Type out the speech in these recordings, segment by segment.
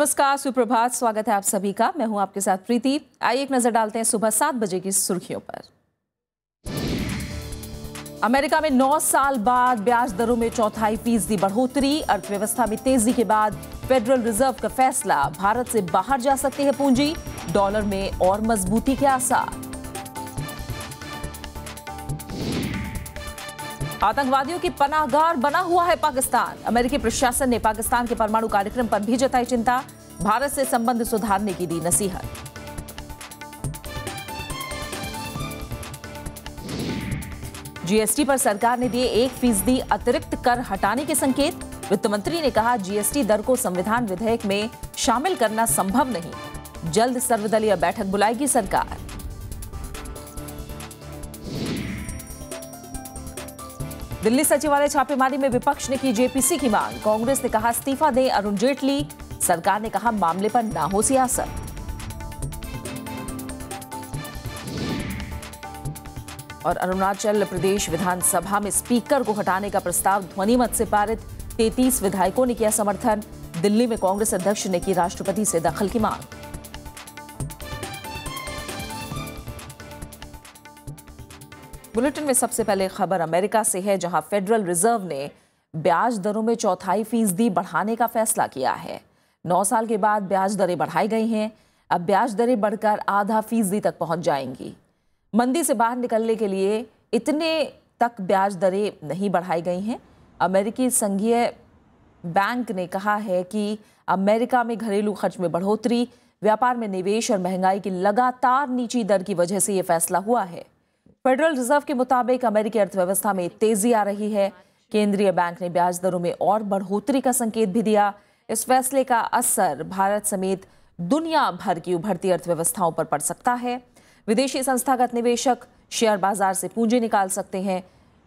नमस्कार सुप्रभात स्वागत है आप सभी का मैं हूं आपके साथ प्रीति आइए एक नजर डालते हैं सुबह सात बजे की सुर्खियों पर अमेरिका में नौ साल बाद ब्याज दरों में चौथाई फीसदी बढ़ोतरी अर्थव्यवस्था में तेजी के बाद फेडरल रिजर्व का फैसला भारत से बाहर जा सकती है पूंजी डॉलर में और मजबूती के आसार आतंकवादियों की पनाहगार बना हुआ है पाकिस्तान अमेरिकी प्रशासन ने पाकिस्तान के परमाणु कार्यक्रम पर भी जताई चिंता भारत से संबंध सुधारने की दी नसीहत जीएसटी पर सरकार ने दिए एक फीसदी अतिरिक्त कर हटाने के संकेत वित्त मंत्री ने कहा जीएसटी दर को संविधान विधेयक में शामिल करना संभव नहीं जल्द सर्वदलीय बैठक बुलाएगी सरकार दिल्ली सचिवालय छापेमारी में विपक्ष ने की जेपीसी की मांग कांग्रेस ने कहा इस्तीफा दें अरुण जेटली सरकार ने कहा मामले पर ना हो सियासत और अरुणाचल प्रदेश विधानसभा में स्पीकर को हटाने का प्रस्ताव ध्वनिमत से पारित तैतीस विधायकों ने किया समर्थन दिल्ली में कांग्रेस अध्यक्ष ने की राष्ट्रपति से दखल की मांग बुलेटिन में सबसे पहले खबर अमेरिका से है जहां फेडरल रिजर्व ने ब्याज दरों में चौथाई फीसदी बढ़ाने का फैसला किया है नौ साल के बाद ब्याज दरें बढ़ाई गई हैं अब ब्याज दरें बढ़कर आधा फीसदी तक पहुंच जाएंगी मंदी से बाहर निकलने के लिए इतने तक ब्याज दरें नहीं बढ़ाई गई हैं अमेरिकी संघीय बैंक ने कहा है कि अमेरिका में घरेलू खर्च में बढ़ोतरी व्यापार में निवेश और महंगाई की लगातार नीची दर की वजह से ये फैसला हुआ है फेडरल रिजर्व के मुताबिक अमेरिकी अर्थव्यवस्था में तेजी आ रही है केंद्रीय बैंक ने ब्याज दरों में और बढ़ोतरी का संकेत भी दिया इस फैसले का असर भारत समेत दुनिया भर की उभरती अर्थव्यवस्थाओं पर पड़ सकता है विदेशी संस्थागत निवेशक शेयर बाजार से पूंजी निकाल सकते हैं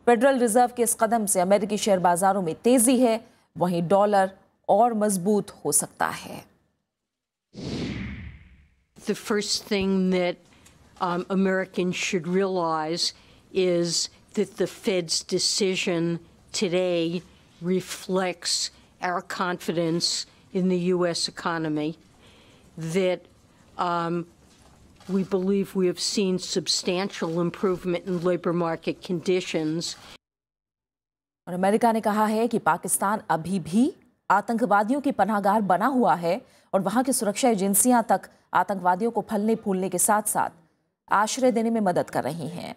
फेडरल रिजर्व के इस कदम से अमेरिकी शेयर बाजारों में तेजी है वहीं डॉलर और मजबूत हो सकता है The first thing that um, Americans should realize is that the Fed's decision today reflects our confidence in the U.S. economy, that um, we believe we have seen substantial improvement in labor market conditions. और America ने कहा है कि पाकिस्तान अभी भी आतंकवादियों की पनाहगार बना हुआ है और वहां की सुरक्षा एजेंसियां तक आतंकवादियों को फलने फूलने के साथ साथ आश्रय देने में मदद कर रही हैं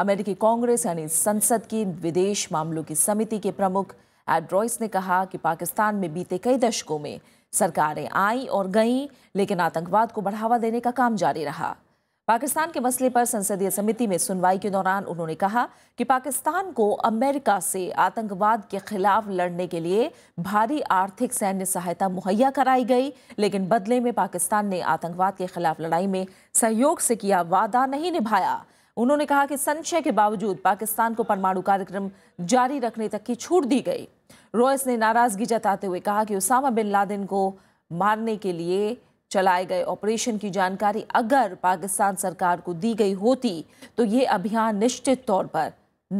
अमेरिकी कांग्रेस यानी संसद की विदेश मामलों की समिति के प्रमुख एड्रॉयस ने कहा कि पाकिस्तान में बीते कई दशकों में सरकारें आई और गईं लेकिन आतंकवाद को बढ़ावा देने का काम जारी रहा पाकिस्तान के मसले पर संसदीय समिति में सुनवाई के दौरान उन्होंने कहा कि पाकिस्तान को अमेरिका से आतंकवाद के खिलाफ लड़ने के लिए भारी आर्थिक सैन्य सहायता मुहैया कराई गई लेकिन बदले में पाकिस्तान ने आतंकवाद के खिलाफ लड़ाई में सहयोग से किया वादा नहीं निभाया उन्होंने कहा कि संशय के बावजूद पाकिस्तान को परमाणु कार्यक्रम जारी रखने तक की छूट दी गई रॉयस ने नाराजगी जताते हुए कहा कि उसामा बिन लादेन को मारने के लिए चलाए गए ऑपरेशन की जानकारी अगर पाकिस्तान सरकार को दी गई होती तो ये अभियान निश्चित तौर पर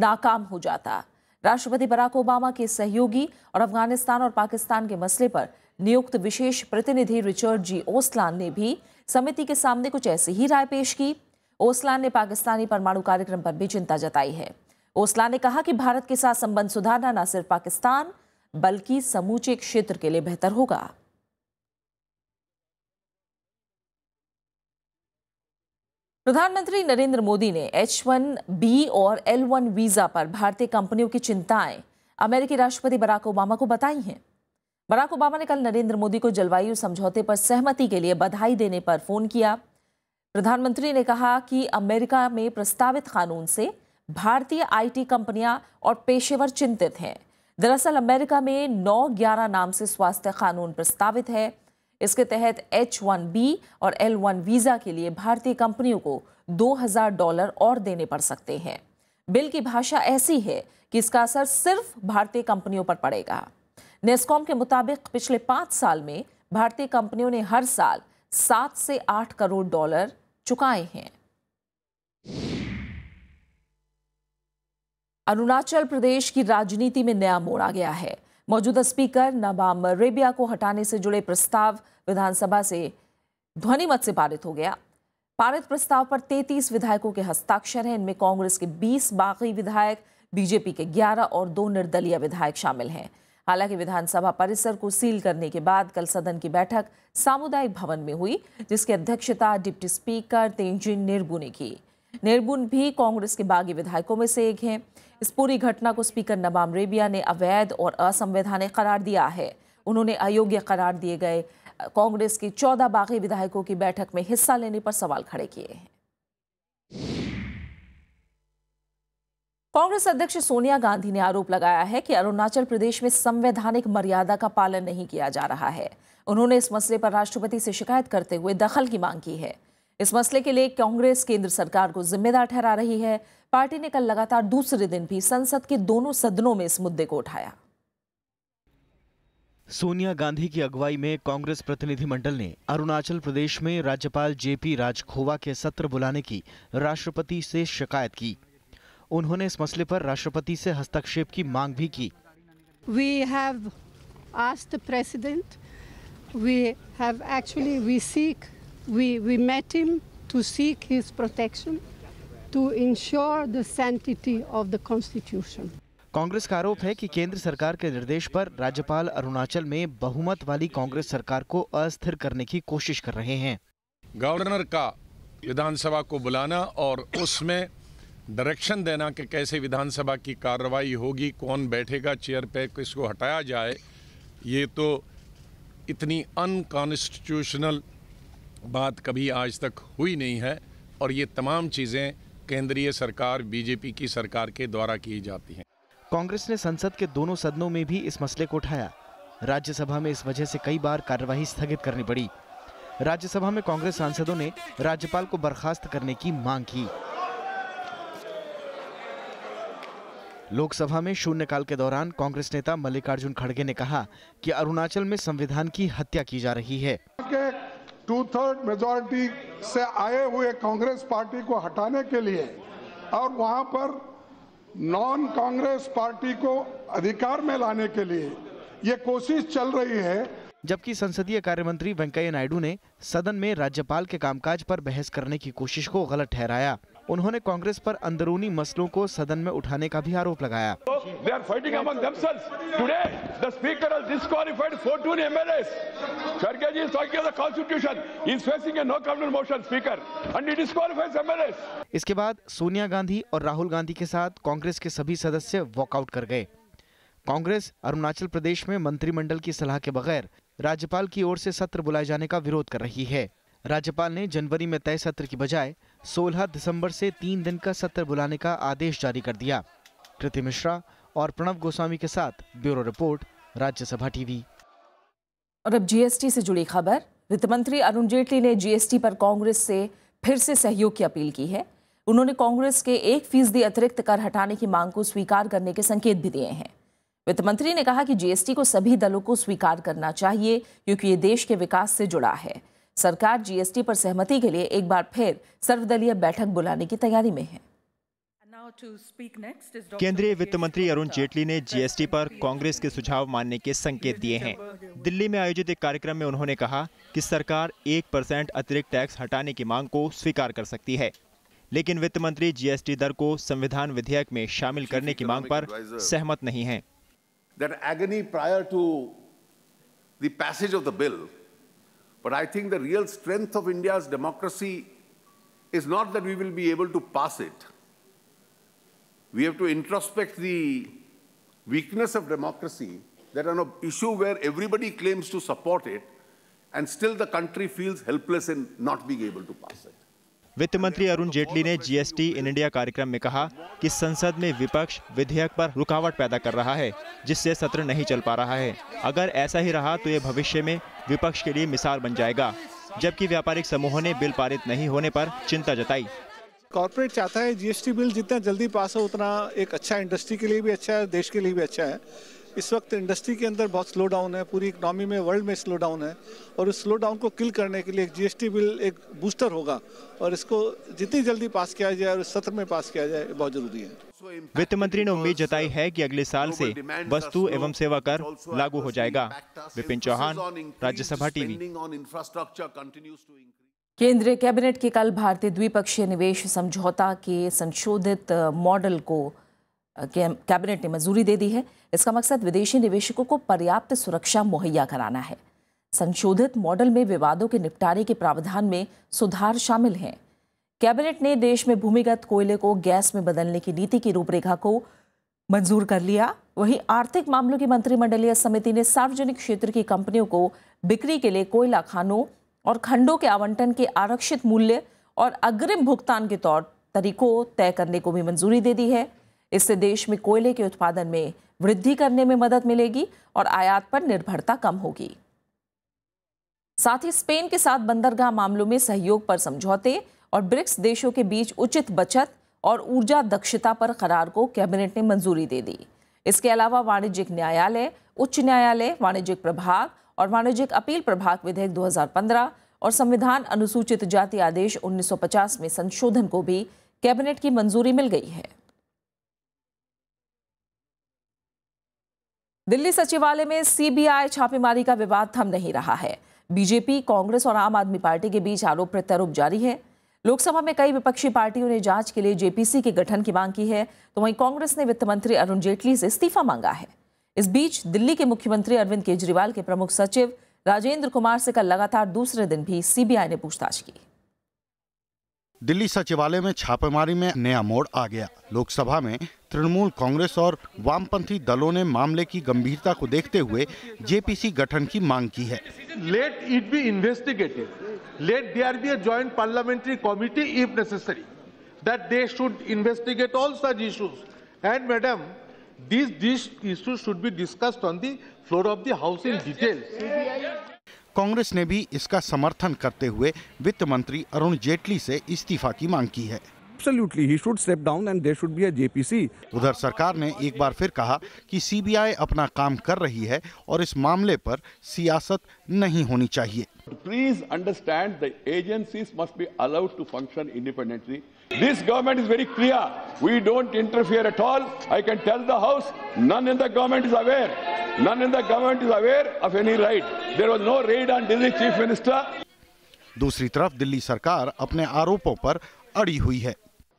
नाकाम हो जाता राष्ट्रपति बराक ओबामा के सहयोगी और अफगानिस्तान और पाकिस्तान के मसले पर नियुक्त विशेष प्रतिनिधि रिचर्ड जी ओसलान ने भी समिति के सामने कुछ ऐसी ही राय पेश की ओसलान ने पाकिस्तानी परमाणु कार्यक्रम पर भी चिंता जताई है ओसलान ने कहा कि भारत के साथ संबंध सुधारना न सिर्फ पाकिस्तान बल्कि समूचे क्षेत्र के लिए बेहतर होगा प्रधानमंत्री नरेंद्र मोदी ने एच वन बी और एल वन वीजा पर भारतीय कंपनियों की चिंताएं अमेरिकी राष्ट्रपति बराक ओबामा को बताई हैं बराक ओबामा ने कल नरेंद्र मोदी को जलवायु समझौते पर सहमति के लिए बधाई देने पर फोन किया प्रधानमंत्री ने कहा कि अमेरिका में प्रस्तावित कानून से भारतीय आईटी कंपनियां और पेशेवर चिंतित हैं दरअसल अमेरिका में 9-11 नाम से स्वास्थ्य कानून प्रस्तावित है इसके तहत एच वन बी और एल वन वीज़ा के लिए भारतीय कंपनियों को 2000 डॉलर और देने पड़ सकते हैं बिल की भाषा ऐसी है कि इसका असर सिर्फ भारतीय कंपनियों पर पड़ेगा नेस्कॉम के मुताबिक पिछले पाँच साल में भारतीय कंपनियों ने हर साल सात से आठ करोड़ डॉलर चुकाए हैं अरुणाचल प्रदेश की राजनीति में नया मोड़ आ गया है मौजूदा स्पीकर नबाम रेबिया को हटाने से जुड़े प्रस्ताव विधानसभा से ध्वनिमत से पारित हो गया पारित प्रस्ताव पर 33 विधायकों के हस्ताक्षर हैं इनमें कांग्रेस के 20 बागी विधायक बीजेपी के 11 और दो निर्दलीय विधायक शामिल हैं हालांकि विधानसभा परिसर को सील करने के बाद कल सदन की बैठक सामुदायिक भवन में हुई जिसकी अध्यक्षता डिप्टी स्पीकर तेंजिन निर्बू ने की निर्बुन भी कांग्रेस के बागी विधायकों में से एक हैं इस पूरी घटना को स्पीकर नबाम रेबिया ने अवैध और असंवैधानिक करार दिया है उन्होंने अयोग्य करार दिए गए कांग्रेस के चौदह बागी विधायकों की बैठक में हिस्सा लेने पर सवाल खड़े किए हैं कांग्रेस अध्यक्ष सोनिया गांधी ने आरोप लगाया है कि अरुणाचल प्रदेश में संवैधानिक मर्यादा का पालन नहीं किया जा रहा है उन्होंने इस मसले पर राष्ट्रपति से शिकायत करते हुए दखल की मांग की है इस मसले के लिए कांग्रेस केंद्र सरकार को जिम्मेदार ठहरा रही है पार्टी ने कल लगातार दूसरे दिन भी संसद के दोनों सदनों में इस मुद्दे को उठाया सोनिया गांधी की अगुवाई में कांग्रेस प्रतिनिधिमंडल ने अरुणाचल प्रदेश में राज्यपाल जेपी राजखोवा के सत्र बुलाने की राष्ट्रपति से शिकायत की उन्होंने इस मसले पर राष्ट्रपति से हस्तक्षेप की मांग भी की we have asked president we have actually we seek we we met him to seek his protection to ensure the sanctity of the constitution. Congress का आरोप है कि केंद्र सरकार के निर्देश पर राज्यपाल अरुणाचल में बहुमत वाली कांग्रेस सरकार को अस्थिर करने की कोशिश कर रहे हैं गवर्नर का विधानसभा को बुलाना और उसमें डायरेक्शन देना कि कैसे विधानसभा की कार्रवाई होगी कौन बैठेगा चेयर पे किसको हटाया जाए ये तो इतनी अनकॉन्स्टिट्यूशनल बात कभी आज तक हुई नहीं है और ये तमाम चीज़ें केंद्रीय सरकार बीजेपी की सरकार के द्वारा की जाती है कांग्रेस ने संसद के दोनों सदनों में भी इस मसले को उठाया राज्यसभा में इस वजह से कई बार कार्यवाही स्थगित करनी पड़ी राज्यसभा में कांग्रेस सांसदों ने राज्यपाल को बर्खास्त करने की मांग की लोकसभा में शून्यकाल के दौरान कांग्रेस नेता मल्लिकार्जुन खड़गे ने कहा कि अरुणाचल में संविधान की हत्या की जा रही है टू थर्ड मेजोरिटी से आए हुए कांग्रेस पार्टी को हटाने के लिए और वहां पर नॉन कांग्रेस पार्टी को अधिकार में लाने के लिए ये कोशिश चल रही है जबकि संसदीय कार्य मंत्री वेंकैया नायडू ने सदन में राज्यपाल के कामकाज पर बहस करने की कोशिश को गलत ठहराया उन्होंने कांग्रेस पर अंदरूनी मसलों को सदन में उठाने का भी आरोप लगाया The Speaker has disqualified 14 MLAs. Sharkaji is talking of the Constitution. He is facing a no confidence motion, Speaker, and he disqualifies MLAs. इसके बाद सोनिया गांधी और राहुल गांधी के साथ कांग्रेस के सभी सदस्य वॉकआउट कर गए कांग्रेस अरुणाचल प्रदेश में मंत्रिमंडल की सलाह के बगैर राज्यपाल की ओर से सत्र बुलाए जाने का विरोध कर रही है राज्यपाल ने जनवरी में तय सत्र की बजाय 16 दिसंबर से तीन दिन का सत्र बुलाने का आदेश जारी कर दिया कृति मिश्रा और प्रणव गोस्वामी के साथ ब्यूरो रिपोर्ट राज्यसभा टीवी और अब जीएसटी से जुड़ी खबर वित्त मंत्री अरुण जेटली ने जीएसटी पर कांग्रेस से फिर से सहयोग की अपील की है उन्होंने कांग्रेस के एक फीसदी अतिरिक्त कर हटाने की मांग को स्वीकार करने के संकेत भी दिए हैं वित्त मंत्री ने कहा कि जीएसटी को सभी दलों को स्वीकार करना चाहिए क्योंकि ये देश के विकास से जुड़ा है सरकार जीएसटी पर सहमति के लिए एक बार फिर सर्वदलीय बैठक बुलाने की तैयारी में है केंद्रीय वित्त मंत्री अरुण जेटली ने जीएसटी पर कांग्रेस के सुझाव मानने के संकेत दिए हैं दिल्ली में आयोजित एक कार्यक्रम में उन्होंने कहा कि सरकार एक परसेंट अतिरिक्त टैक्स हटाने की मांग को स्वीकार कर सकती है लेकिन वित्त मंत्री जीएसटी दर को संविधान विधेयक में शामिल करने की मांग पर सहमत नहीं है that agony prior to the passage of the bill. But I think the real strength of India's democracy is not that we will be able to pass it, We have to introspect the weakness of democracy that on an issue where everybody claims to support it, and still the country feels helpless in not being able to pass it. वित्त मंत्री अरुण जेटली ने GST in India कार्यक्रम में कहा कि संसद में विपक्ष विधेयक पर रुकावट पैदा कर रहा है जिससे सत्र नहीं चल पा रहा है अगर ऐसा ही रहा तो ये भविष्य में विपक्ष के लिए मिसाल बन जाएगा जबकि व्यापारिक समूहों ने बिल पारित नहीं होने पर चिंता जताई कॉरपोरेट चाहता है जीएसटी बिल जितना जल्दी पास हो उतना एक अच्छा इंडस्ट्री के लिए भी अच्छा है देश के लिए भी अच्छा है इस वक्त इंडस्ट्री के अंदर बहुत स्लो डाउन है पूरी इकनॉमी में वर्ल्ड में स्लो डाउन है और उस स्लो डाउन को किल करने के लिए एक जीएसटी बिल एक बूस्टर होगा और इसको जितनी जल्दी पास किया जाए और इस सत्र में पास किया जाए बहुत जरूरी है वित्त मंत्री ने उम्मीद जताई है कि अगले साल से वस्तु एवं सेवा कर लागू हो जाएगा विपिन चौहान राज्यसभा टीवी केंद्रीय कैबिनेट की कल भारतीय द्विपक्षीय निवेश समझौता के संशोधित मॉडल को कैबिनेट ने मंजूरी दे दी है इसका मकसद विदेशी निवेशकों को पर्याप्त सुरक्षा मुहैया कराना है संशोधित मॉडल में विवादों के निपटारे के प्रावधान में सुधार शामिल हैं कैबिनेट ने देश में भूमिगत कोयले को गैस में बदलने की नीति की रूपरेखा को मंजूर कर लिया वहीं आर्थिक मामलों की मंत्रिमंडलीय समिति ने सार्वजनिक क्षेत्र की कंपनियों को बिक्री के लिए कोयला खानों और खंडों के आवंटन के आरक्षित मूल्य और अग्रिम भुगतान के तौर तरीकों तय करने को भी मंजूरी दे दी है इससे देश में कोयले के उत्पादन में वृद्धि करने में मदद मिलेगी और आयात पर निर्भरता कम होगी साथ ही स्पेन के साथ बंदरगाह मामलों में सहयोग पर समझौते और ब्रिक्स देशों के बीच उचित बचत और ऊर्जा दक्षता पर करार को कैबिनेट ने मंजूरी दे दी इसके अलावा वाणिज्यिक न्यायालय उच्च न्यायालय वाणिज्यिक प्रभाग और वाणिज्यिक अपील प्रभाग विधेयक 2015 और संविधान अनुसूचित जाति आदेश 1950 में संशोधन को भी कैबिनेट की मंजूरी मिल गई है दिल्ली सचिवालय में सीबीआई छापेमारी का विवाद थम नहीं रहा है बीजेपी कांग्रेस और आम आदमी पार्टी के बीच आरोप प्रत्यारोप जारी है लोकसभा में कई विपक्षी पार्टियों ने जांच के लिए जेपीसी के गठन की मांग की है तो वहीं कांग्रेस ने वित्त मंत्री अरुण जेटली से इस्तीफा मांगा है इस बीच दिल्ली के मुख्यमंत्री अरविंद केजरीवाल के प्रमुख सचिव राजेंद्र कुमार से कल लगातार दूसरे दिन भी सीबीआई ने पूछताछ की दिल्ली सचिवालय में छापेमारी में नया मोड़ आ गया लोकसभा में तृणमूल कांग्रेस और वामपंथी दलों ने मामले की गंभीरता को देखते हुए जेपीसी गठन की मांग की है let it be investigated let there be a joint parliamentary committee if necessary that they should investigate all such issues and madam this this issues should be discussed on the floor of the house in detail Congress ने भी इसका समर्थन करते हुए वित्त मंत्री अरुण जेटली से इस्तीफा की मांग की है Absolutely, he should step down and there should be a JPC. उधर सरकार ने एक बार फिर कहा कि CBI अपना काम कर रही है और इस मामले पर सियासत नहीं होनी चाहिए please understand the agencies must be allowed to function independently. This government is very clear. We don't interfere at all. I can tell the House, none in the government is aware. None in the government is aware of any raid. There was no raid on Delhi Chief Minister. दूसरी तरफ दिल्ली सरकार अपने आरोपों पर अड़ी हुई है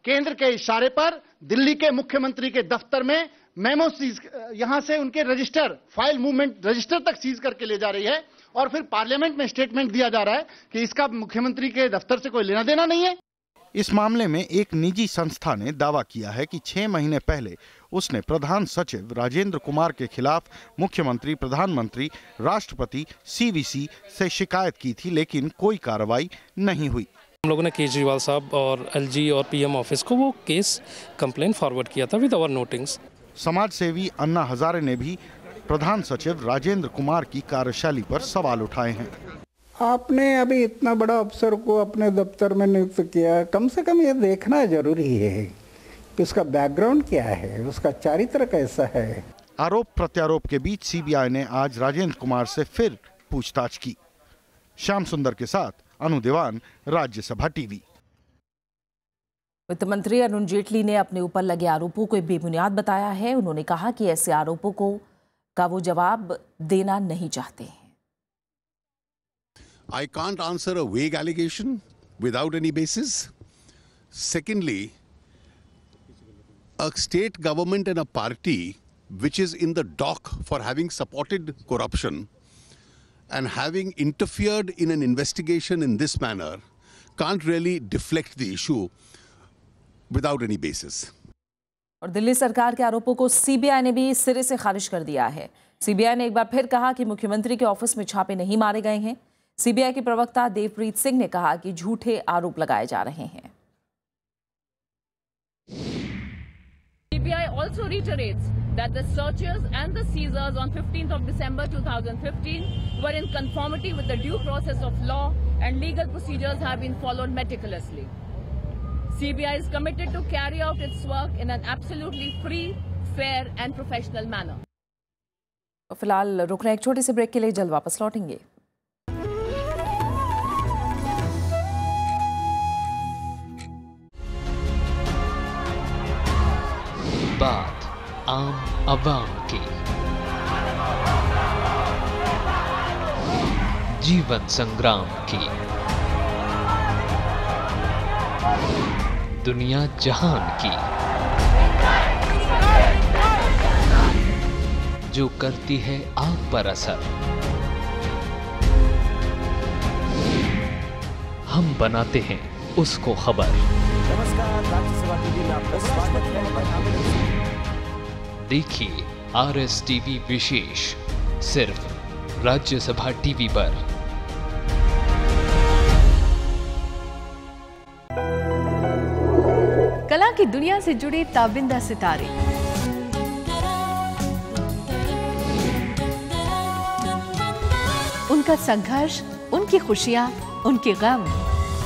केंद्र के इशारे पर दिल्ली के मुख्यमंत्री के दफ्तर में मेमो सीज यहां से उनके रजिस्टर फाइल मूवमेंट रजिस्टर तक सीज करके ले जा रही है और फिर पार्लियामेंट में स्टेटमेंट दिया जा रहा है कि इसका मुख्यमंत्री के दफ्तर से कोई लेना देना नहीं है इस मामले में एक निजी संस्था ने दावा किया है कि छह महीने पहले उसने प्रधान सचिव राजेंद्र कुमार के खिलाफ मुख्यमंत्री प्रधानमंत्री राष्ट्रपति सीवीसी से शिकायत की थी लेकिन कोई कार्रवाई नहीं हुई हम लोगों ने केजरीवाल साहब और एलजी और पीएम ऑफिस को वो केस कंप्लेन फॉरवर्ड किया था विद अवर नोटिंग्स समाज सेवी अन्ना हजारे ने भी प्रधान सचिव राजेंद्र कुमार की कार्यशैली पर सवाल उठाए हैं आपने अभी इतना बड़ा अफसर को अपने दफ्तर में नियुक्त किया कम से कम ये देखना जरूरी है कि उसका बैकग्राउंड क्या है उसका चारित्र कैसा है आरोप प्रत्यारोप के बीच सीबीआई ने आज राजेंद्र कुमार से फिर पूछताछ की श्याम सुंदर के साथ अनु दीवान राज्यसभा टीवी वित्त मंत्री अरुण जेटली ने अपने ऊपर लगे आरोपों को बेबुनियाद बताया है उन्होंने कहा कि ऐसे आरोपों को का वो जवाब देना नहीं चाहते हैं I can't answer a vague allegation without any basis. Secondly, a state government and a party which is in the dock for having supported corruption and having interfered in an investigation in this manner can't really deflect the issue without any basis. और दिल्ली सरकार के आरोपों को CBI ने भी सिरे से खारिज कर दिया है सीबीआई ने एक बार फिर कहा कि मुख्यमंत्री के ऑफिस में छापे नहीं मारे गए हैं सीबीआई के प्रवक्ता देवप्रीत सिंह ने कहा कि झूठे आरोप लगाए जा रहे हैं CBI also reiterates that the searches and the seizures on 15th of December 2015 were in conformity with the due process of law and legal procedures have been followed meticulously. CBI is committed to carry out its work in an absolutely free, fair and professional manner. फिलहाल रुक रहे एक छोटे से break के लिए जल्द वापस लौटेंगे बात आम आवाम की जीवन संग्राम की दुनिया जहान की जो करती है आप पर असर हम बनाते हैं उसको खबर नमस्कार राज्य टीवी में आपका स्वागत है देखिए आर एस टीवी विशेष सिर्फ राज्यसभा टीवी पर कला की दुनिया से जुड़े ताबिंदा सितारे उनका संघर्ष उनकी खुशियाँ उनके गम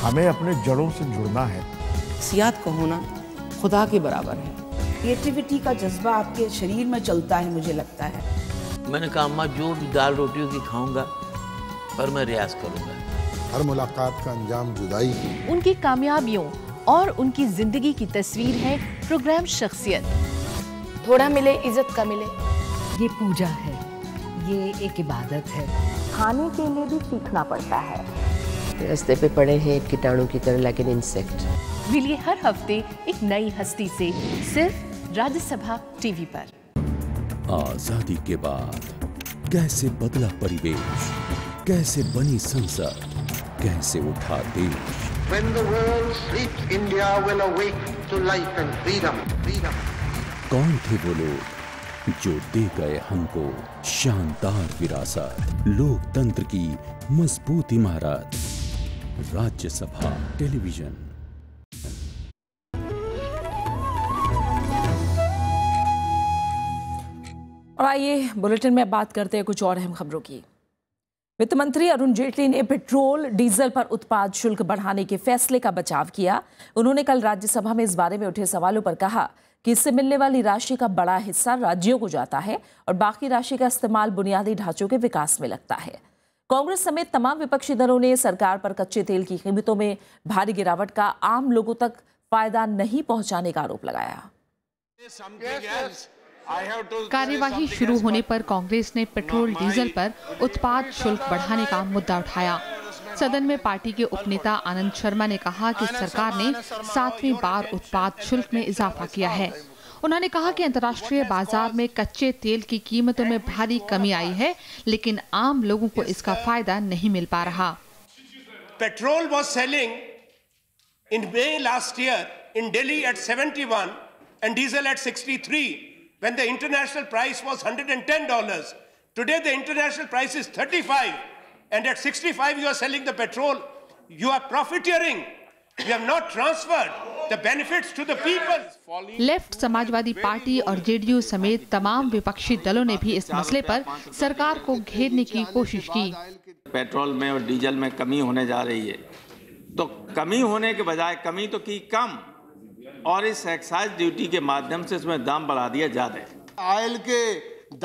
हमें अपने जड़ों से जुड़ना है शख्सियात का होना खुदा के बराबर है क्रिएटिविटी का जज्बा आपके शरीर में चलता है मुझे लगता है मैंने कहा अम्मा जो भी दाल रोटियों की खाऊंगा पर मैं रियाज करूंगा हर मुलाकात का अंजाम जुदाई है उनकी कामयाबियों और उनकी जिंदगी की तस्वीर है प्रोग्राम शख्सियत थोड़ा मिले इज्जत का मिले ये पूजा है ये एक इबादत है खाने के लिए भी सीखना पड़ता है रस्ते पे पड़े हैं कीटाणु की तरह लेकिन इंसेक्ट मिलिए हर हफ्ते एक नई हस्ती से सिर्फ राज्यसभा टीवी पर आजादी के बाद कैसे बदला परिवेश कैसे बनी संसद कैसे उठा देश When the world sleeps, India will awake to life and freedom. freedom. कौन थे वो लोग जो दे गए हमको शानदार विरासत लोकतंत्र की मजबूत इमारत राज्यसभा टेलीविजन और आइए बुलेटिन में बात करते हैं कुछ और अहम खबरों की वित्त मंत्री अरुण जेटली ने पेट्रोल डीजल पर उत्पाद शुल्क बढ़ाने के फैसले का बचाव किया उन्होंने कल राज्यसभा में इस बारे में उठे सवालों पर कहा कि इससे मिलने वाली राशि का बड़ा हिस्सा राज्यों को जाता है और बाकी राशि का इस्तेमाल बुनियादी ढांचों के विकास में लगता है कांग्रेस समेत तमाम विपक्षी दलों ने सरकार पर कच्चे तेल की कीमतों में भारी गिरावट का आम लोगों तक फायदा नहीं पहुंचाने का आरोप लगाया yes, कार्यवाही शुरू होने पर कांग्रेस ने पेट्रोल डीजल पर उत्पाद शुल्क बढ़ाने का मुद्दा उठाया सदन में पार्टी के उपनेता आनंद शर्मा ने कहा कि सरकार ने सातवीं बार उत्पाद शुल्क में इजाफा किया है उन्होंने कहा कि अंतर्राष्ट्रीय बाजार में कच्चे तेल की कीमतों में भारी कमी आई है लेकिन आम लोगों को इसका फायदा नहीं मिल पा रहा petrol was selling in May last year in Delhi at seventy one and diesel at sixty three when the international price was $110. Today the international price is 35 and at 65 you are selling the petrol. You are profiteering. You have not transferred the benefits to the people. Left Samajwadi party और JDU समेत तमाम विपक्षी दलों ने भी इस मसले पर सरकार को घेरने की कोशिश की पेट्रोल में और डीजल में कमी होने जा रही है तो कमी होने के बजाय कमी तो की कम और इस एक्साइज ड्यूटी के माध्यम से इसमें दाम बढ़ा दिया जा रहे के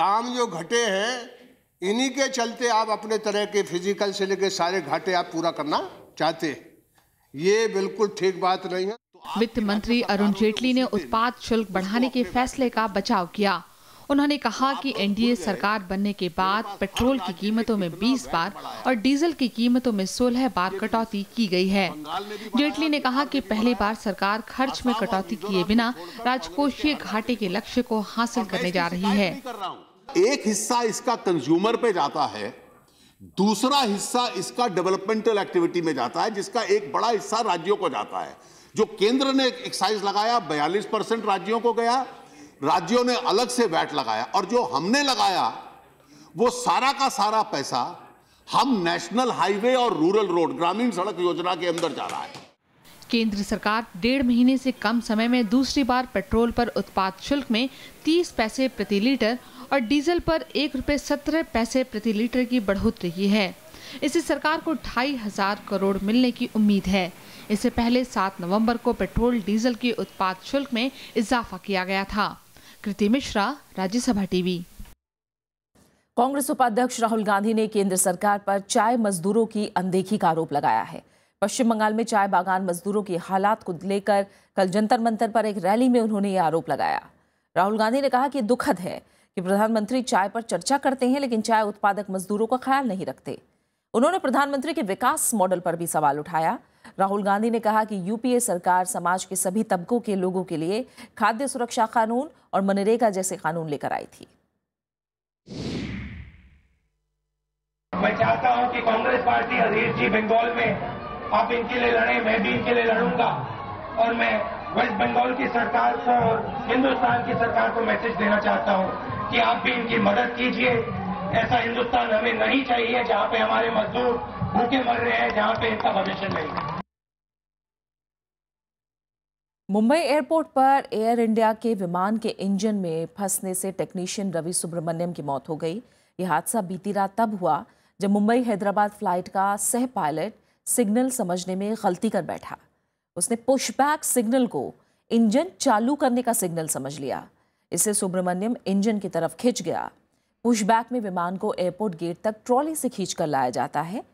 दाम जो घटे हैं इन्हीं के चलते आप अपने तरह के फिजिकल से लेकर सारे घाटे आप पूरा करना चाहते हैं ये बिल्कुल ठीक बात नहीं है वित्त मंत्री अरुण जेटली ने उत्पाद शुल्क बढ़ाने के फैसले का बचाव किया उन्होंने कहा कि एनडीए सरकार बनने के बाद पेट्रोल की कीमतों में 20 बार और डीजल की कीमतों में 16 बार तो कटौती की गई है जेटली ने कहा कि पहली बार सरकार खर्च में कटौती किए बिना राजकोषीय घाटे के लक्ष्य को हासिल करने जा रही है एक हिस्सा इसका कंज्यूमर पे जाता है दूसरा हिस्सा इसका डेवलपमेंटल एक्टिविटी में जाता है जिसका एक बड़ा हिस्सा राज्यों को जाता है जो केंद्र ने एक्साइज लगाया बयालीस परसेंट राज्यों को गया राज्यों ने अलग से वैट लगाया और जो हमने लगाया वो सारा का सारा पैसा हम नेशनल हाईवे और रूरल रोड ग्रामीण सड़क योजना के अंदर जा रहा है केंद्र सरकार डेढ़ महीने से कम समय में दूसरी बार पेट्रोल पर उत्पाद शुल्क में 30 पैसे प्रति लीटर और डीजल पर एक रुपये सत्रह पैसे प्रति लीटर की बढ़ोतरी की है इससे सरकार को ढाई हजार करोड़ मिलने की उम्मीद है इससे पहले 7 नवंबर को पेट्रोल डीजल के उत्पाद शुल्क में इजाफा किया गया था कृति मिश्रा राज्यसभा टीवी कांग्रेस उपाध्यक्ष राहुल गांधी ने केंद्र सरकार पर चाय मजदूरों की अनदेखी का आरोप लगाया है पश्चिम बंगाल में चाय बागान मजदूरों की हालात को लेकर कल जंतर मंतर पर एक रैली में उन्होंने ये आरोप लगाया राहुल गांधी ने कहा कि दुखद है कि प्रधानमंत्री चाय पर चर्चा करते हैं लेकिन चाय उत्पादक मजदूरों का ख्याल नहीं रखते उन्होंने प्रधानमंत्री के विकास मॉडल पर भी सवाल उठाया राहुल गांधी ने कहा कि यूपीए सरकार समाज के सभी तबकों के लोगों के लिए खाद्य सुरक्षा कानून और मनरेगा जैसे कानून लेकर आई थी मैं चाहता हूं कि कांग्रेस पार्टी अधीर जी बंगाल में आप इनके लिए लड़े मैं भी इनके लिए लड़ूंगा और मैं वेस्ट बंगाल की सरकार को और हिंदुस्तान की सरकार को मैसेज देना चाहता हूं कि आप भी इनकी मदद कीजिए ऐसा हिंदुस्तान हमें नहीं चाहिए जहां पे हमारे मजदूर भूखे मर रहे हैं जहां पे इनका भविष्य नहीं है मुंबई एयरपोर्ट पर एयर इंडिया के विमान के इंजन में फंसने से टेक्नीशियन रवि सुब्रमण्यम की मौत हो गई यह हादसा बीती रात तब हुआ जब मुंबई हैदराबाद फ्लाइट का सह पायलट सिग्नल समझने में गलती कर बैठा उसने पुशबैक सिग्नल को इंजन चालू करने का सिग्नल समझ लिया इससे सुब्रमण्यम इंजन की तरफ खिंच गया पुशबैक में विमान को एयरपोर्ट गेट तक ट्रॉली से खींच कर लाया जाता है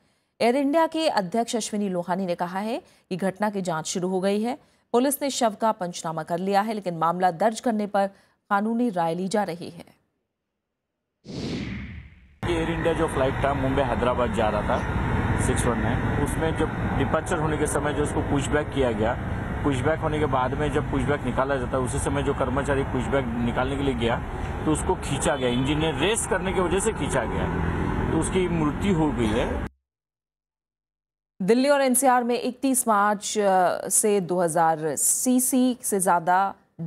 एयर इंडिया के अध्यक्ष अश्विनी लोहानी ने कहा है कि घटना की जांच शुरू हो गई है पुलिस ने शव का पंचनामा कर लिया है लेकिन मामला दर्ज करने पर कानूनी राय ली जा रही है एयर इंडिया जो फ्लाइट था मुंबई हैदराबाद जा रहा था सिक्स वन नाइन उसमें जब डिपार्चर होने के समय जो उसको पुशबैक किया गया पुशबैक होने के बाद में जब पुशबैक निकाला जाता है उसी समय जो कर्मचारी पुशबैक निकालने के लिए गया तो उसको खींचा गया इंजीनियर ने रेस करने की वजह से खींचा गया तो उसकी मृत्यु हो गई है दिल्ली और एनसीआर में 31 मार्च से 2000 सीसी से ज़्यादा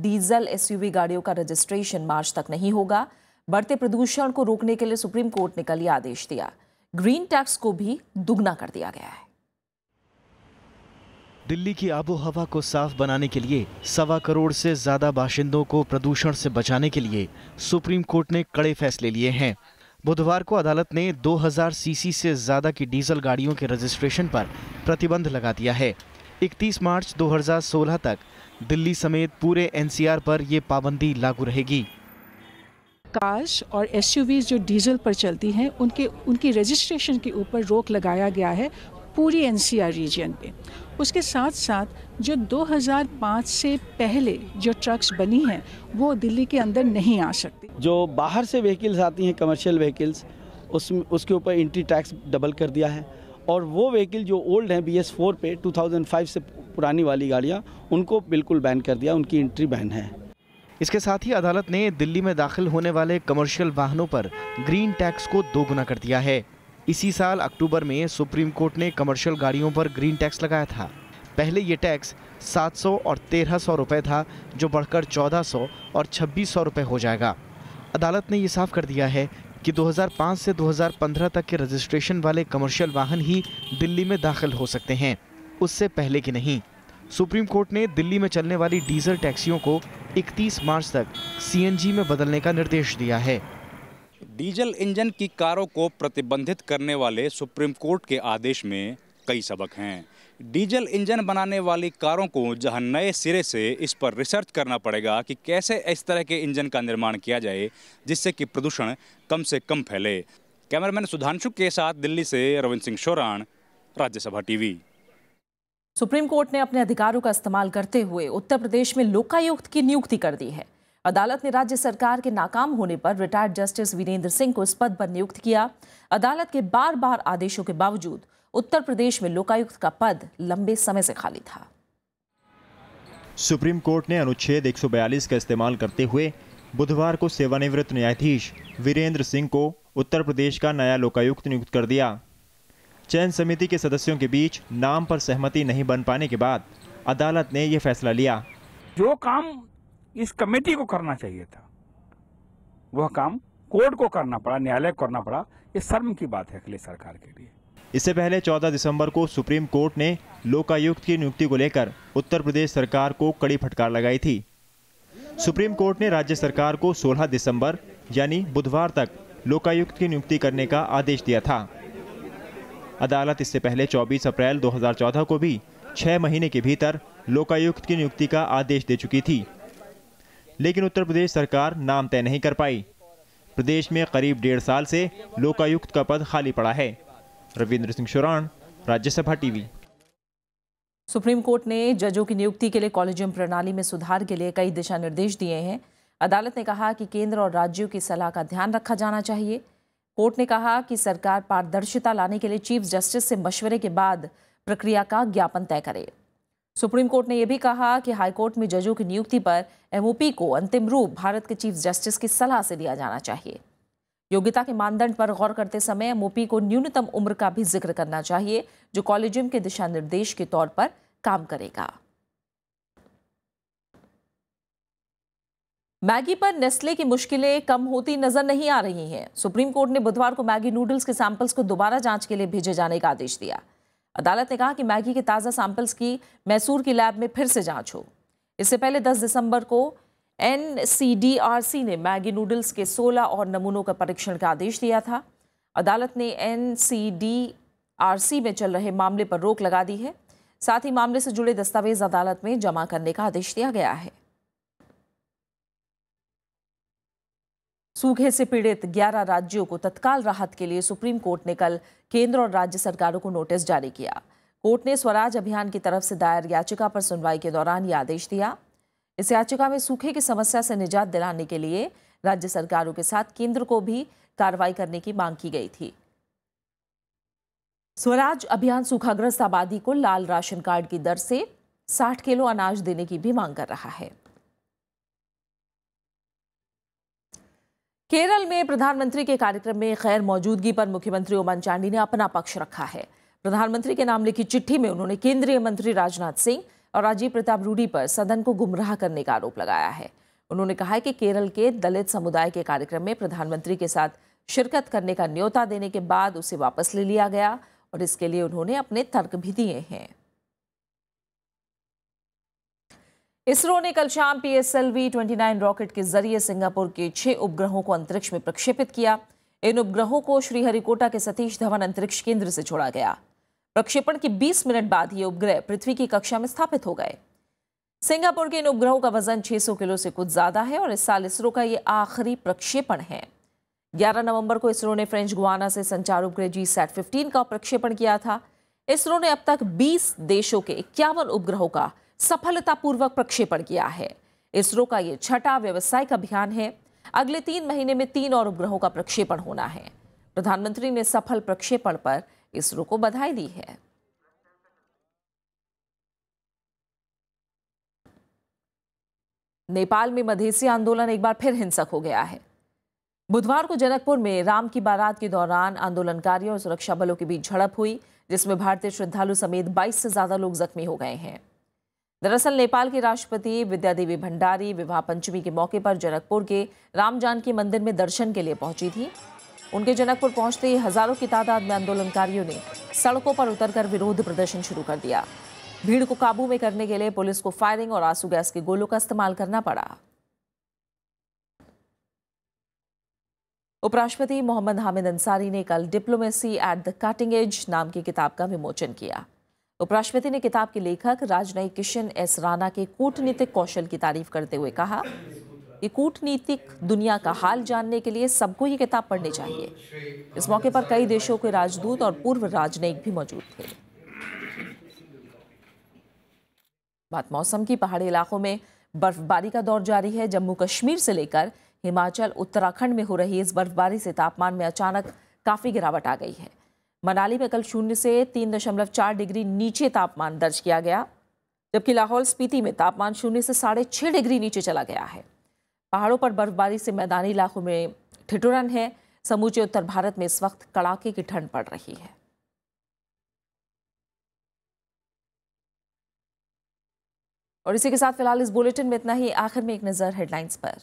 डीजल एसयूवी गाड़ियों का रजिस्ट्रेशन मार्च तक नहीं होगा बढ़ते प्रदूषण को रोकने के लिए सुप्रीम कोर्ट ने कल ये आदेश दिया ग्रीन टैक्स को भी दुगना कर दिया गया है दिल्ली की आबो हवा को साफ बनाने के लिए सवा करोड़ से ज्यादा बाशिंदों को प्रदूषण से बचाने के लिए सुप्रीम कोर्ट ने कड़े फैसले लिए हैं बुधवार को अदालत ने 2000 सीसी से ज़्यादा की डीजल गाड़ियों के रजिस्ट्रेशन पर प्रतिबंध लगा दिया है 31 मार्च 2016 तक दिल्ली समेत पूरे एनसीआर पर ये पाबंदी लागू रहेगी कार्स और एसयूवी जो डीजल पर चलती हैं उनके उनकी रजिस्ट्रेशन के ऊपर रोक लगाया गया है पूरी एनसीआर रीजन पे उसके साथ साथ जो 2005 से पहले जो ट्रक्स बनी हैं वो दिल्ली के अंदर नहीं आ सकती जो बाहर से व्हीकल्स आती हैं कमर्शियल व्हीकल्स उस उसके ऊपर इंट्री टैक्स डबल कर दिया है और वो व्हीकल जो ओल्ड हैं बी एस फोर पे टू से पुरानी वाली गाड़ियाँ उनको बिल्कुल बैन कर दिया उनकी एंट्री बैन है इसके साथ ही अदालत ने दिल्ली में दाखिल होने वाले कमर्शियल वाहनों पर ग्रीन टैक्स को दोगुना कर दिया है इसी साल अक्टूबर में सुप्रीम कोर्ट ने कमर्शियल गाड़ियों पर ग्रीन टैक्स लगाया था पहले ये टैक्स 700 और 1300 रुपए था जो बढ़कर 1400 और 2600 रुपए हो जाएगा अदालत ने ये साफ कर दिया है कि 2005 से 2015 तक के रजिस्ट्रेशन वाले कमर्शियल वाहन ही दिल्ली में दाखिल हो सकते हैं उससे पहले की नहीं सुप्रीम कोर्ट ने दिल्ली में चलने वाली डीजल टैक्सियों को 31 मार्च तक सीएनजी में बदलने का निर्देश दिया है डीजल इंजन की कारों को प्रतिबंधित करने वाले सुप्रीम कोर्ट के आदेश में कई सबक हैं डीजल इंजन बनाने वाली कारों को जहां नए सिरे से इस पर रिसर्च करना पड़ेगा कि कैसे इस तरह के इंजन का निर्माण किया जाए जिससे कि प्रदूषण कम से कम फैले कैमरामैन सुधांशु के साथ दिल्ली से Ravindra Singh Shoran Rajya Sabha TV supreme court ने अपने अधिकारों का इस्तेमाल करते हुए उत्तर प्रदेश में लोकायुक्त की नियुक्ति कर दी है अदालत ने राज्य सरकार के नाकाम होने पर रिटायर्ड जस्टिस वीरेंद्र सिंह को इस पद पर नियुक्त किया अदालत के बार बार आदेशों के बावजूद उत्तर प्रदेश में लोकायुक्त का पद लंबे समय से खाली था सुप्रीम कोर्ट ने अनुच्छेद 142 का इस्तेमाल करते हुए बुधवार को सेवानिवृत्त न्यायाधीश वीरेंद्र सिंह को उत्तर प्रदेश का नया लोकायुक्त नियुक्त कर दिया चयन समिति के सदस्यों के बीच नाम पर सहमति नहीं बन पाने के बाद अदालत ने यह फैसला लिया जो काम इस कमेटी को करना चाहिए था वह काम कोर्ट को करना पड़ा न्यायालय को करना पड़ा ये शर्म की बात है अखिलेश सरकार के लिए इससे पहले 14 दिसंबर को सुप्रीम कोर्ट ने लोकायुक्त की नियुक्ति को लेकर उत्तर प्रदेश सरकार को कड़ी फटकार लगाई थी सुप्रीम कोर्ट ने राज्य सरकार को 16 दिसंबर यानी बुधवार तक लोकायुक्त की नियुक्ति करने का आदेश दिया था अदालत इससे पहले 24 अप्रैल 2014 को भी छह महीने के भीतर लोकायुक्त की नियुक्ति का आदेश दे चुकी थी लेकिन उत्तर प्रदेश सरकार नाम तय नहीं कर पाई प्रदेश में करीब डेढ़ साल से लोकायुक्त का पद खाली पड़ा है Ravindra Singh Chauran Rajya Sabha TV supreme court ने जजों की नियुक्ति के लिए कॉलेजियम प्रणाली में सुधार के लिए कई दिशा निर्देश दिए हैं अदालत ने कहा कि केंद्र और राज्यों की सलाह का ध्यान रखा जाना चाहिए कोर्ट ने कहा कि सरकार पारदर्शिता लाने के लिए चीफ जस्टिस से मशवरे के बाद प्रक्रिया का ज्ञापन तय करे सुप्रीम कोर्ट ने यह भी कहा कि हाईकोर्ट में जजों की नियुक्ति पर एमओपी को अंतिम रूप भारत के चीफ जस्टिस की सलाह से दिया जाना चाहिए योग्यता के मानदंड पर गौर करते समय एमओपी को न्यूनतम उम्र का भी जिक्र करना चाहिए जो कॉलेजियम के दिशा निर्देश के तौर पर काम करेगा मैगी पर नेस्ले की मुश्किलें कम होती नजर नहीं आ रही हैं सुप्रीम कोर्ट ने बुधवार को मैगी नूडल्स के सैंपल्स को दोबारा जांच के लिए भेजे जाने का आदेश दिया अदालत ने कहा कि मैगी के ताज़ा सैंपल्स की मैसूर की लैब में फिर से जांच हो इससे पहले 10 दिसंबर को एन ने मैगी नूडल्स के 16 और नमूनों का परीक्षण का आदेश दिया था अदालत ने एन में चल रहे मामले पर रोक लगा दी है साथ ही मामले से जुड़े दस्तावेज अदालत में जमा करने का आदेश दिया गया है सूखे से पीड़ित 11 राज्यों को तत्काल राहत के लिए सुप्रीम कोर्ट ने कल केंद्र और राज्य सरकारों को नोटिस जारी किया कोर्ट ने स्वराज अभियान की तरफ से दायर याचिका पर सुनवाई के दौरान यह आदेश दिया इस याचिका में सूखे की समस्या से निजात दिलाने के लिए राज्य सरकारों के साथ केंद्र को भी कार्रवाई करने की मांग की गई थी स्वराज अभियान सूखाग्रस्त आबादी को लाल राशन कार्ड की दर से साठ किलो अनाज देने की भी मांग कर रहा है केरल में प्रधानमंत्री के कार्यक्रम में खैर मौजूदगी पर मुख्यमंत्री उमन चांडी ने अपना पक्ष रखा है प्रधानमंत्री के नाम लिखी चिट्ठी में उन्होंने केंद्रीय मंत्री राजनाथ सिंह और राजीव प्रताप रूडी पर सदन को गुमराह करने का आरोप लगाया है उन्होंने कहा है कि केरल के दलित समुदाय के कार्यक्रम में प्रधानमंत्री के साथ शिरकत करने का न्योता देने के बाद उसे वापस ले लिया गया और इसके लिए उन्होंने अपने तर्क भी दिए हैं इसरो ने कल शाम P S L V twenty nine rocket के जरिए सिंगापुर के छह उपग्रहों को अंतरिक्ष में प्रक्षेपित किया इन उपग्रहों को श्रीहरिकोटा के सतीश धवन अंतरिक्ष केंद्र से छोड़ा गया प्रक्षेपण के 20 मिनट बाद ये उपग्रह पृथ्वी की कक्षा में स्थापित हो गए सिंगापुर के इन उपग्रहों का वजन 600 किलो से कुछ ज्यादा है और इस साल इसरो का ये आखिरी प्रक्षेपण है 11 नवंबर को इसरो ने फ्रेंच गुआना से संचार उपग्रह जी सैट फिफ्टीन का प्रक्षेपण किया था इसरो ने अब तक 20 देशों के इक्यावन उपग्रहों का सफलतापूर्वक प्रक्षेपण किया है इसरो का यह छठा व्यवसायिक अभियान है अगले तीन महीने में तीन और उपग्रहों का प्रक्षेपण होना है प्रधानमंत्री ने सफल प्रक्षेपण पर इसरो को बधाई दी है नेपाल में मधेसी आंदोलन एक बार फिर हिंसक हो गया है बुधवार को जनकपुर में राम की बारात के दौरान आंदोलनकारियों और सुरक्षा बलों के बीच झड़प हुई जिसमें भारतीय श्रद्धालु समेत 22 से ज्यादा लोग जख्मी हो गए हैं दरअसल नेपाल के राष्ट्रपति विद्यादेवी भंडारी विवाह पंचमी के मौके पर जनकपुर के राम जानकी मंदिर में दर्शन के लिए पहुंची थी उनके जनकपुर पहुंचते ही हजारों की तादाद में आंदोलनकारियों ने सड़कों पर उतरकर विरोध प्रदर्शन शुरू कर दिया भीड़ को काबू में करने के लिए पुलिस को फायरिंग और आंसू गैस के गोलों का इस्तेमाल करना पड़ा उपराष्ट्रपति मोहम्मद हामिद अंसारी ने कल diplomacy at the cutting edge नाम की किताब का विमोचन किया उपराष्ट्रपति ने किताब के लेखक राजनयिक किशन एस राणा के कूटनीतिक कौशल की तारीफ करते हुए कहा कि कूटनीतिक दुनिया का हाल जानने के लिए सबको ये किताब पढ़नी चाहिए इस मौके पर कई देशों के राजदूत और पूर्व राजनयिक भी मौजूद थे बात मौसम की पहाड़ी इलाकों में बर्फबारी का दौर जारी है जम्मू कश्मीर से लेकर हिमाचल उत्तराखंड में हो रही इस बर्फबारी से तापमान में अचानक काफ़ी गिरावट आ गई है मनाली में कल शून्य से तीन दशमलव चार डिग्री नीचे तापमान दर्ज किया गया जबकि लाहौल स्पीति में तापमान शून्य से साढ़े छः डिग्री नीचे चला गया है पहाड़ों पर बर्फबारी से मैदानी इलाकों में ठिठुरन है समूचे उत्तर भारत में इस वक्त कड़ाके की ठंड पड़ रही है और इसी के साथ फिलहाल इस बुलेटिन में इतना ही आखिर में एक नज़र हेडलाइंस पर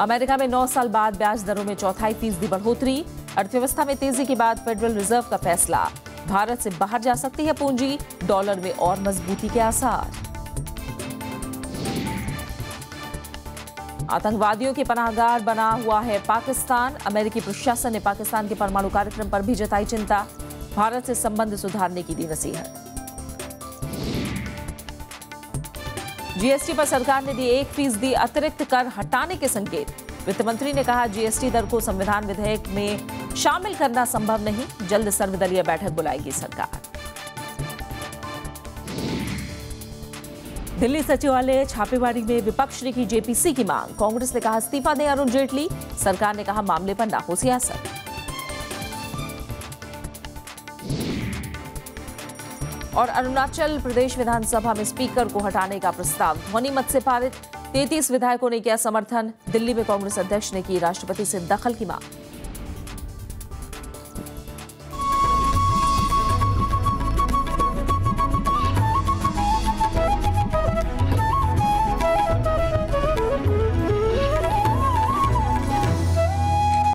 अमेरिका में 9 साल बाद ब्याज दरों में चौथाई फीसदी बढ़ोतरी अर्थव्यवस्था में तेजी के बाद फेडरल रिजर्व का फैसला भारत से बाहर जा सकती है पूंजी डॉलर में और मजबूती के आसार आतंकवादियों के पनाहगार बना हुआ है पाकिस्तान अमेरिकी प्रशासन ने पाकिस्तान के परमाणु कार्यक्रम पर भी जताई चिंता भारत से संबंध सुधारने की दी नसीहत जीएसटी पर सरकार ने दी एक फीसदी अतिरिक्त कर हटाने के संकेत वित्त मंत्री ने कहा जीएसटी दर को संविधान विधेयक में शामिल करना संभव नहीं जल्द सर्वदलीय बैठक बुलाएगी सरकार दिल्ली सचिवालय छापेमारी में विपक्ष ने की जेपीसी की मांग कांग्रेस ने कहा इस्तीफा दें अरुण जेटली सरकार ने कहा मामले पर ना हो सियासत और अरुणाचल प्रदेश विधानसभा में स्पीकर को हटाने का प्रस्ताव ध्वनिमत से पारित तैतीस विधायकों ने किया समर्थन दिल्ली में कांग्रेस अध्यक्ष ने की राष्ट्रपति से दखल की मांग